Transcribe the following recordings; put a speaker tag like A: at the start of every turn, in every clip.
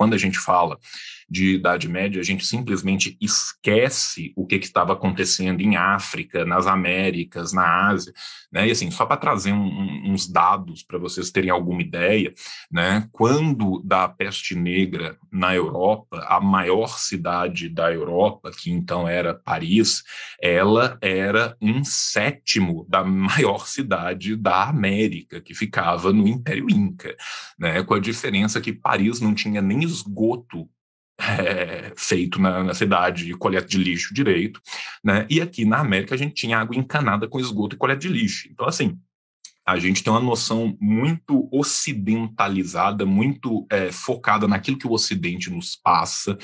A: Quando a gente fala de Idade Média, a gente simplesmente esquece o que estava acontecendo em África, nas Américas, na Ásia. Né? E assim, só para trazer um, uns dados para vocês terem alguma ideia, né? quando da peste negra na Europa, a maior cidade da Europa, que então era Paris, ela era um sétimo da maior cidade da América, que ficava no Império Inca, né? com a diferença que Paris não tinha nem esgoto é, feito na, na cidade e coleta de lixo direito, né? E aqui na América a gente tinha água encanada com esgoto e coleta de lixo. Então, assim, a gente tem uma noção muito ocidentalizada, muito é, focada naquilo que o Ocidente nos passa,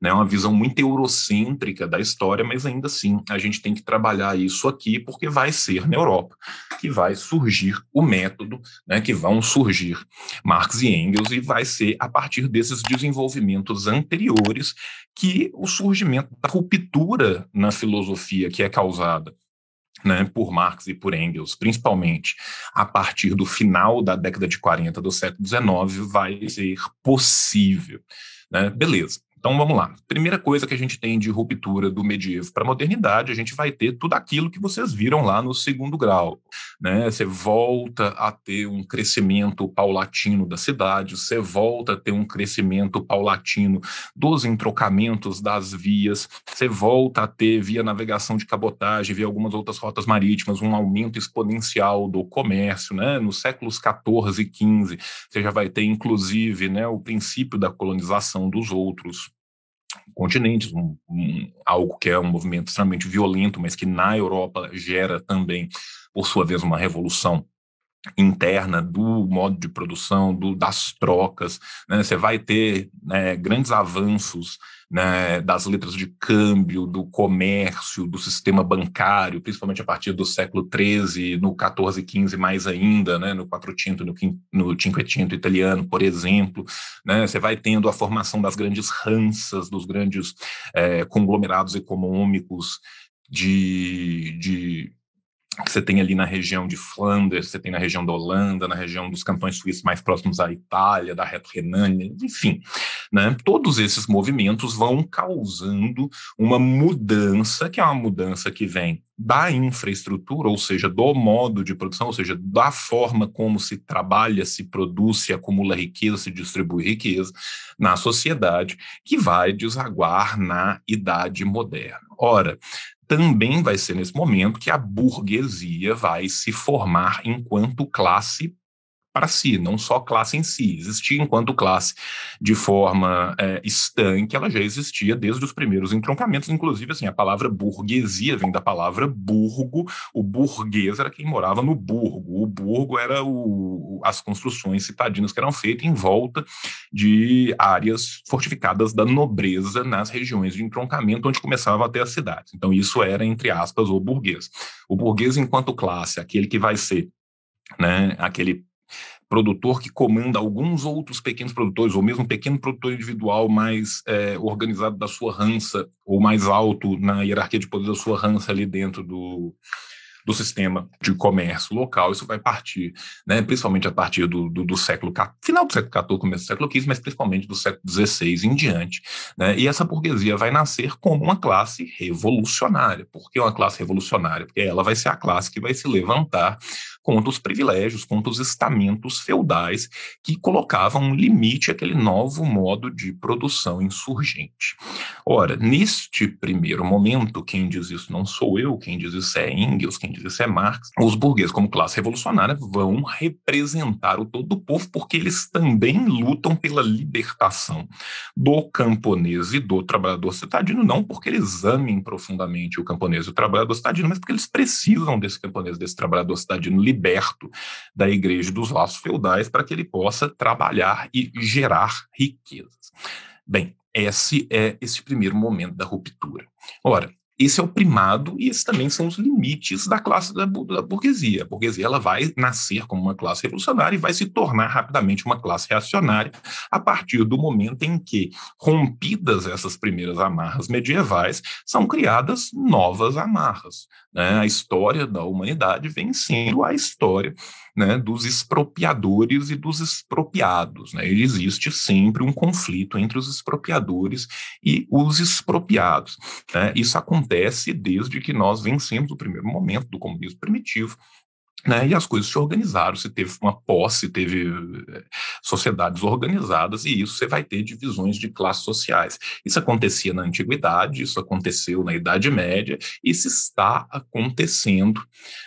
A: né? Uma visão muito eurocêntrica da história, mas ainda assim a gente tem que trabalhar isso aqui, porque vai ser na Europa que vai surgir o método, né? Que vão surgir Marx e Engels e vai ser a partir desses desenvolvimentos anteriores que o surgimento da ruptura na filosofia que é causada né, por Marx e por Engels, principalmente a partir do final da década de 40 do século XIX, vai ser possível. Né? Beleza, então vamos lá. Primeira coisa que a gente tem de ruptura do medievo para a modernidade, a gente vai ter tudo aquilo que vocês viram lá no segundo grau. Né? Você volta a ter um crescimento paulatino da cidade, você volta a ter um crescimento paulatino dos entrocamentos das vias, você volta a ter, via navegação de cabotagem, via algumas outras rotas marítimas, um aumento exponencial do comércio. Né? Nos séculos XIV e XV, você já vai ter, inclusive, né, o princípio da colonização dos outros continentes, um, um, algo que é um movimento extremamente violento, mas que na Europa gera também, por sua vez, uma revolução interna do modo de produção, do, das trocas. Né? Você vai ter né, grandes avanços né, das letras de câmbio, do comércio, do sistema bancário, principalmente a partir do século XIII, no XIV, XV mais ainda, né, no quatrocento no, no Cinquecento italiano, por exemplo. Né, você vai tendo a formação das grandes ranças, dos grandes é, conglomerados econômicos de, de que você tem ali na região de Flandres, você tem na região da Holanda, na região dos cantões suíços mais próximos à Itália, da Renânia, enfim, né? Todos esses movimentos vão causando uma mudança, que é uma mudança que vem da infraestrutura, ou seja, do modo de produção, ou seja, da forma como se trabalha, se produz, se acumula riqueza, se distribui riqueza na sociedade, que vai desaguar na idade moderna. Ora, também vai ser nesse momento que a burguesia vai se formar enquanto classe para si, não só classe em si. Existia enquanto classe de forma é, estanque, ela já existia desde os primeiros entroncamentos, inclusive assim, a palavra burguesia vem da palavra burgo, o burguês era quem morava no burgo, o burgo era o, as construções citadinas que eram feitas em volta de áreas fortificadas da nobreza nas regiões de entroncamento onde começava a ter as cidades. Então isso era, entre aspas, o burguês. O burguês enquanto classe, aquele que vai ser né, aquele produtor que comanda alguns outros pequenos produtores, ou mesmo um pequeno produtor individual mais é, organizado da sua rança, ou mais alto na hierarquia de poder da sua rança ali dentro do, do sistema de comércio local. Isso vai partir, né, principalmente a partir do, do, do século final do século XIV, começo do século XV, mas principalmente do século XVI em diante. Né? E essa burguesia vai nascer como uma classe revolucionária. Por que uma classe revolucionária? Porque ela vai ser a classe que vai se levantar contra os privilégios, contra os estamentos feudais que colocavam um limite àquele novo modo de produção insurgente. Ora, neste primeiro momento, quem diz isso não sou eu, quem diz isso é Engels, quem Keynes, isso é Marx. Os burgueses, como classe revolucionária, vão representar o todo do povo, porque eles também lutam pela libertação do camponês e do trabalhador cidadino, não porque eles amem profundamente o camponês e o trabalhador cidadino, mas porque eles precisam desse camponês, desse trabalhador cidadino liberto da igreja dos laços feudais para que ele possa trabalhar e gerar riquezas. Bem, esse é esse primeiro momento da ruptura. Ora, esse é o primado e esses também são os limites da classe da, da burguesia. A burguesia ela vai nascer como uma classe revolucionária e vai se tornar rapidamente uma classe reacionária a partir do momento em que, rompidas essas primeiras amarras medievais, são criadas novas amarras. Né? A história da humanidade vem sendo a história né, dos expropriadores e dos expropriados. Né? existe sempre um conflito entre os expropriadores e os expropriados. Né? Isso acontece acontece desde que nós vencemos o primeiro momento do comunismo primitivo, né, e as coisas se organizaram, se teve uma posse, teve eh, sociedades organizadas, e isso você vai ter divisões de classes sociais. Isso acontecia na antiguidade, isso aconteceu na Idade Média, isso está acontecendo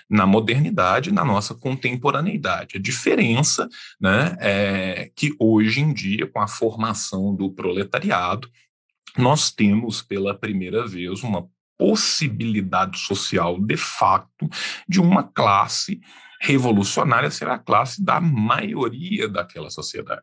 A: na modernidade, na nossa contemporaneidade. A diferença né, é que hoje em dia, com a formação do proletariado, nós temos pela primeira vez uma possibilidade social, de fato, de uma classe revolucionária ser a classe da maioria daquela sociedade.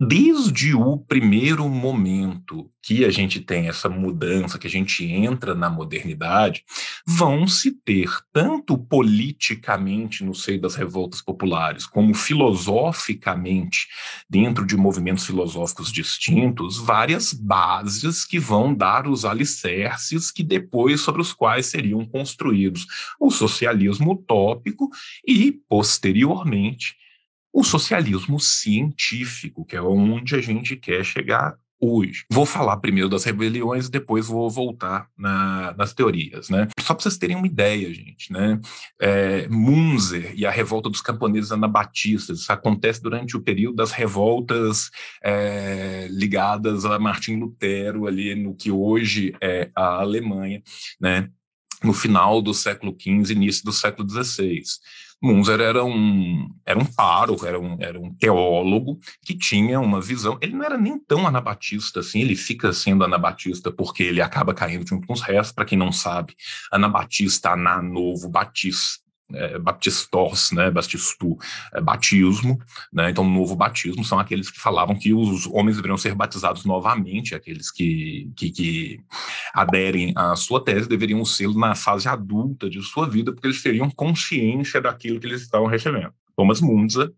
A: Desde o primeiro momento que a gente tem essa mudança, que a gente entra na modernidade, vão se ter, tanto politicamente no seio das revoltas populares, como filosoficamente, dentro de movimentos filosóficos distintos, várias bases que vão dar os alicerces que depois sobre os quais seriam construídos o socialismo utópico e, posteriormente, o socialismo científico, que é onde a gente quer chegar hoje. Vou falar primeiro das rebeliões e depois vou voltar na, nas teorias, né? Só para vocês terem uma ideia, gente, né? É, Munzer e a revolta dos camponeses anabatistas acontece durante o período das revoltas é, ligadas a Martim Lutero ali no que hoje é a Alemanha, né? No final do século XV, início do século XVI. Munzer era um, era um pároco, era um, era um teólogo que tinha uma visão. Ele não era nem tão anabatista assim, ele fica sendo anabatista porque ele acaba caindo junto com os restos. Para quem não sabe, anabatista, aná novo, batista, é, baptistós, né, baptistu, é, batismo, né, então novo batismo são aqueles que falavam que os homens deveriam ser batizados novamente, aqueles que, que, que aderem à sua tese deveriam ser na fase adulta de sua vida, porque eles teriam consciência daquilo que eles estavam recebendo. Thomas Munza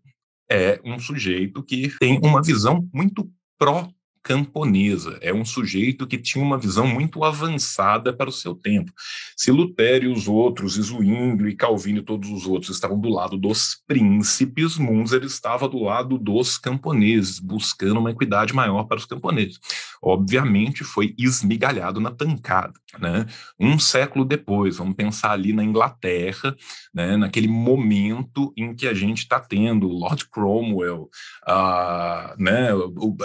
A: é um sujeito que tem uma visão muito pró camponesa, é um sujeito que tinha uma visão muito avançada para o seu tempo. Se Lutério e os outros, e Zwinglio e Calvino e todos os outros estavam do lado dos príncipes, Munzer estava do lado dos camponeses, buscando uma equidade maior para os camponeses obviamente foi esmigalhado na pancada. Né? Um século depois, vamos pensar ali na Inglaterra, né, naquele momento em que a gente está tendo Lord Cromwell, a, né,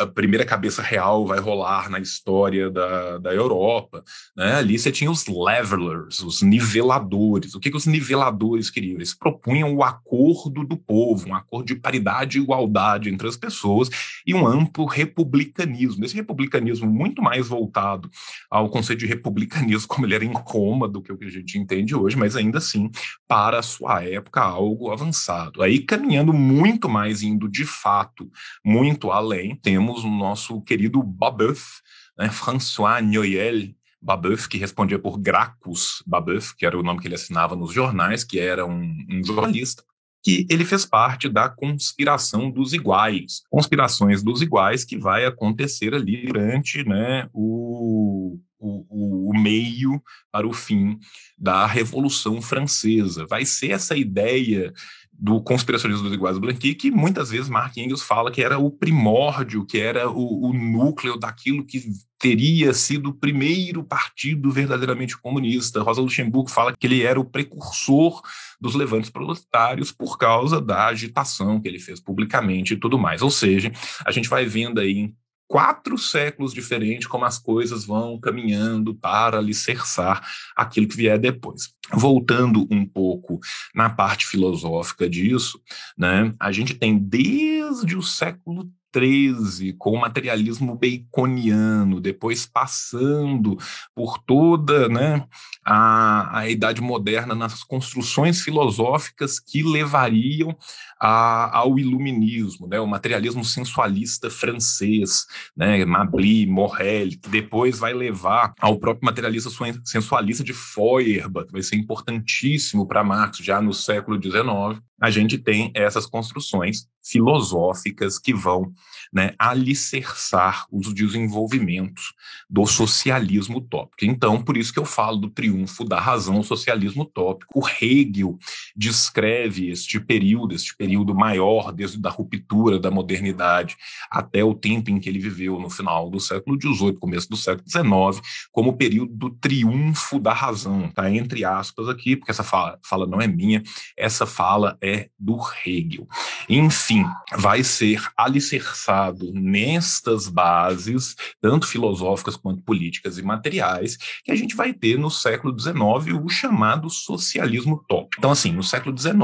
A: a primeira cabeça real vai rolar na história da, da Europa. Né? Ali você tinha os levelers, os niveladores. O que, que os niveladores queriam? Eles propunham o acordo do povo, um acordo de paridade e igualdade entre as pessoas e um amplo republicanismo. Esse republicanismo republicanismo muito mais voltado ao conceito de republicanismo, como ele era em Roma, do que o que a gente entende hoje, mas ainda assim, para a sua época, algo avançado. Aí, caminhando muito mais, indo de fato muito além, temos o nosso querido Babeuf, né, François Noël, Babeuf, que respondia por Gracos Babeuf, que era o nome que ele assinava nos jornais, que era um, um jornalista que ele fez parte da conspiração dos iguais, conspirações dos iguais que vai acontecer ali durante né, o, o, o, meio para o fim da Revolução Francesa. Vai ser essa ideia do conspiracionismo dos iguais do Blanqui, que muitas vezes Mark Engels fala que era o primórdio, que era o, o, núcleo daquilo que teria sido o primeiro partido verdadeiramente comunista. Rosa Luxemburgo fala que ele era o precursor dos levantes proletários por causa da agitação que ele fez publicamente e tudo mais. Ou seja, a gente vai vendo aí quatro séculos diferentes como as coisas vão caminhando para alicerçar aquilo que vier depois. Voltando um pouco na parte filosófica disso, né, a gente tem desde o século XIII, com o materialismo baconiano, depois passando por toda né, a, a Idade Moderna nas construções filosóficas que levariam a, ao iluminismo, né, o materialismo sensualista francês, né, Mably, Morel, que depois vai levar ao próprio materialista sensualista de Feuerbach, que vai ser importantíssimo para Marx já no século XIX. A gente tem essas construções filosóficas que vão né, alicerçar os desenvolvimentos do socialismo utópico. Então, por isso que eu falo do triunfo da razão, o socialismo utópico. O Hegel descreve este período, este período maior, desde a ruptura da modernidade até o tempo em que ele viveu no final do século XVIII, começo do século XIX, como o período do triunfo da razão. Está entre aspas aqui, porque essa fala, fala não é minha, essa fala é do Hegel. Enfim, vai ser alicerçado alicerçado nestas bases, tanto filosóficas quanto políticas e materiais, que a gente vai ter no século XIX o chamado socialismo top Então, assim, no século XIX,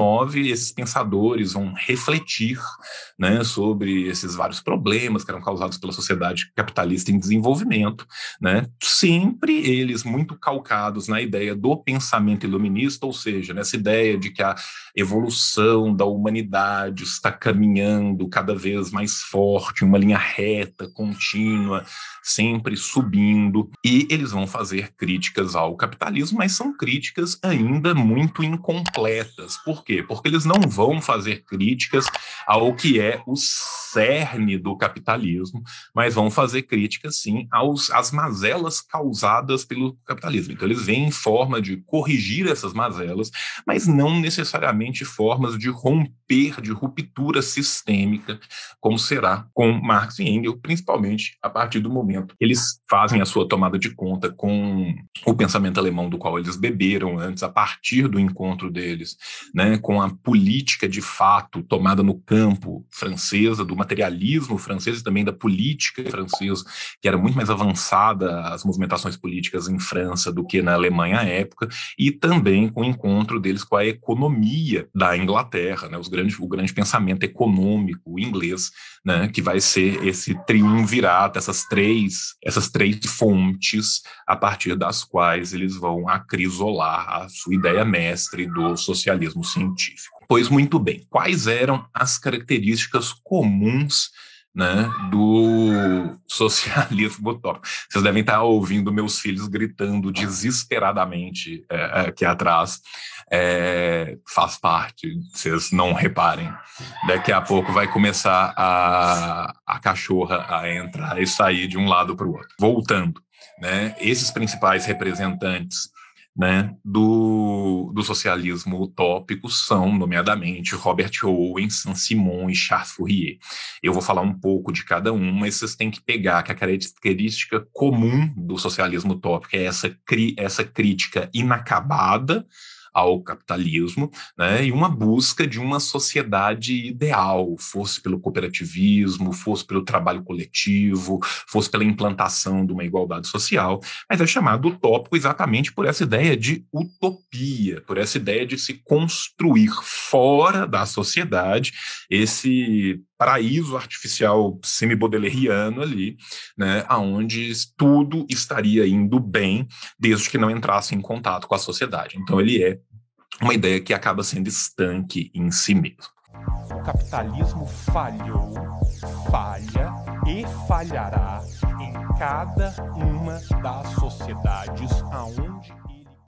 A: esses pensadores vão refletir né, sobre esses vários problemas que eram causados pela sociedade capitalista em desenvolvimento, né? sempre eles muito calcados na ideia do pensamento iluminista, ou seja, nessa ideia de que a evolução da humanidade está caminhando cada vez mais forte, uma linha reta, contínua, sempre subindo. E eles vão fazer críticas ao capitalismo, mas são críticas ainda muito incompletas. Por quê? Porque eles não vão fazer críticas ao que é os cerne do capitalismo, mas vão fazer críticas, sim, aos, às mazelas causadas pelo capitalismo. Então, eles veem forma de corrigir essas mazelas, mas não necessariamente formas de romper, de ruptura sistêmica, como será com Marx e Engels, principalmente a partir do momento que eles fazem a sua tomada de conta com o pensamento alemão do qual eles beberam antes, a partir do encontro deles, né, com a política de fato tomada no campo francesa do materialismo francês e também da política francesa, que era muito mais avançada as movimentações políticas em França do que na Alemanha à época, e também com o encontro deles com a economia da Inglaterra, né, os grandes, o grande pensamento econômico inglês, né, que vai ser esse triunvirato, essas três, essas três fontes a partir das quais eles vão acrisolar a sua ideia mestre do socialismo científico. Pois muito bem, quais eram as características comuns né, do socialismo utópico? Vocês devem estar ouvindo meus filhos gritando desesperadamente é, é, aqui atrás. É, faz parte, vocês não reparem. Daqui a pouco vai começar a, a cachorra a entrar e sair de um lado para o outro. Voltando, né, esses principais representantes né, do, do socialismo utópico são, nomeadamente, Robert Owen, Saint-Simon e Charles Fourier. Eu vou falar um pouco de cada um, mas vocês têm que pegar que a característica comum do socialismo utópico é essa, essa crítica inacabada ao capitalismo, né, e uma busca de uma sociedade ideal, fosse pelo cooperativismo, fosse pelo trabalho coletivo, fosse pela implantação de uma igualdade social, mas é chamado utópico exatamente por essa ideia de utopia, por essa ideia de se construir fora da sociedade esse paraíso artificial semibodeleriano ali, né, aonde tudo estaria indo bem desde que não entrasse em contato com a sociedade. Então ele é uma ideia que acaba sendo estanque em si mesmo. O capitalismo falhou, falha e falhará em cada uma das sociedades aonde